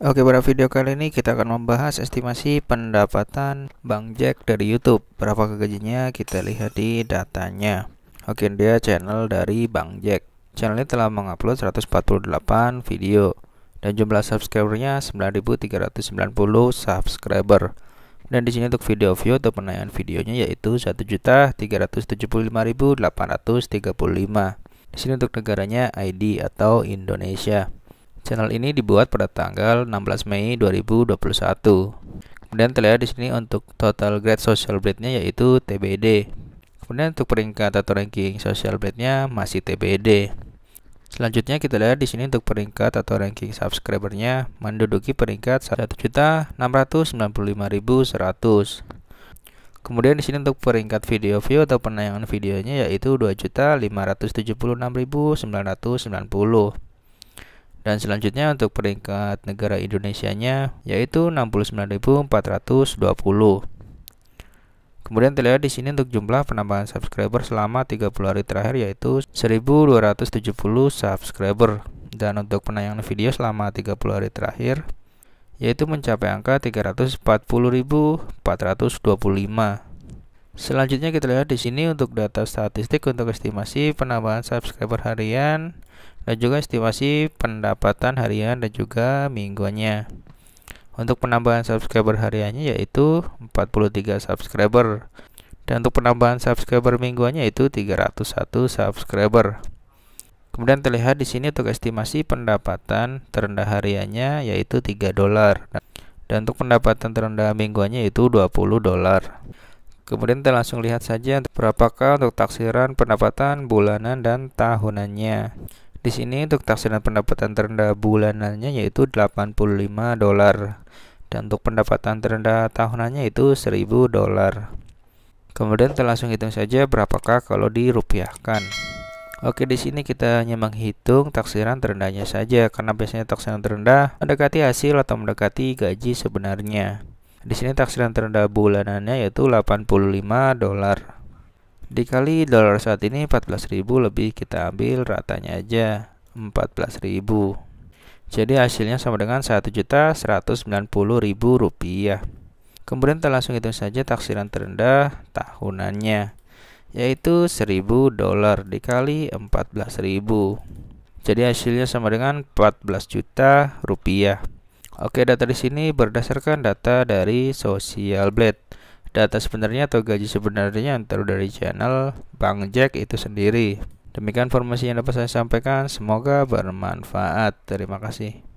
Oke, pada video kali ini kita akan membahas estimasi pendapatan Bang Jack dari YouTube. Berapa gajinya? Kita lihat di datanya. Oke, dia channel dari Bang Jack. channel ini telah mengupload 148 video dan jumlah subscribernya 9.390 subscriber. Dan di sini untuk video view atau penayangan videonya yaitu 1.375.835. Di sini untuk negaranya ID atau Indonesia. Channel ini dibuat pada tanggal 16 Mei 2021. Kemudian terlihat di sini untuk total grade social blade-nya yaitu TBD. Kemudian untuk peringkat atau ranking social blade-nya masih TBD. Selanjutnya kita lihat di sini untuk peringkat atau ranking subscribernya menduduki peringkat 1.695.100. Kemudian di sini untuk peringkat video view atau penayangan videonya yaitu 2.576.990. Dan selanjutnya untuk peringkat negara Indonesia-nya yaitu 69.420. Kemudian terlihat di sini untuk jumlah penambahan subscriber selama 30 hari terakhir yaitu 1270 subscriber dan untuk penayangan video selama 30 hari terakhir yaitu mencapai angka 340.425 Selanjutnya kita lihat di sini untuk data statistik untuk estimasi penambahan subscriber harian dan juga estimasi pendapatan harian dan juga mingguannya. Untuk penambahan subscriber hariannya yaitu 43 subscriber dan untuk penambahan subscriber mingguannya itu 301 subscriber. Kemudian terlihat di sini untuk estimasi pendapatan terendah hariannya yaitu 3 dolar dan untuk pendapatan terendah mingguannya itu 20 dolar. Kemudian kita langsung lihat saja berapakah untuk taksiran pendapatan bulanan dan tahunannya. Di sini untuk taksiran pendapatan terendah bulanannya yaitu 85 dolar dan untuk pendapatan terendah tahunannya itu 1000 dolar. Kemudian kita langsung hitung saja berapakah kalau dirupiahkan. Oke, di sini kita hanya menghitung taksiran terendahnya saja karena biasanya taksiran terendah mendekati hasil atau mendekati gaji sebenarnya. Di sini taksiran terendah bulanannya yaitu 85 dolar. Dikali dolar saat ini 14.000 lebih kita ambil ratanya aja 14.000. Jadi hasilnya sama dengan 1.190.000 rupiah. Kemudian kita langsung hitung saja taksiran terendah tahunannya yaitu 1000 dolar dikali 14.000. Jadi hasilnya sama dengan 14 juta rupiah. Oke, data di sini berdasarkan data dari Social Blade. Data sebenarnya atau gaji sebenarnya antara dari channel Bang Jack itu sendiri. Demikian informasi yang dapat saya sampaikan, semoga bermanfaat. Terima kasih.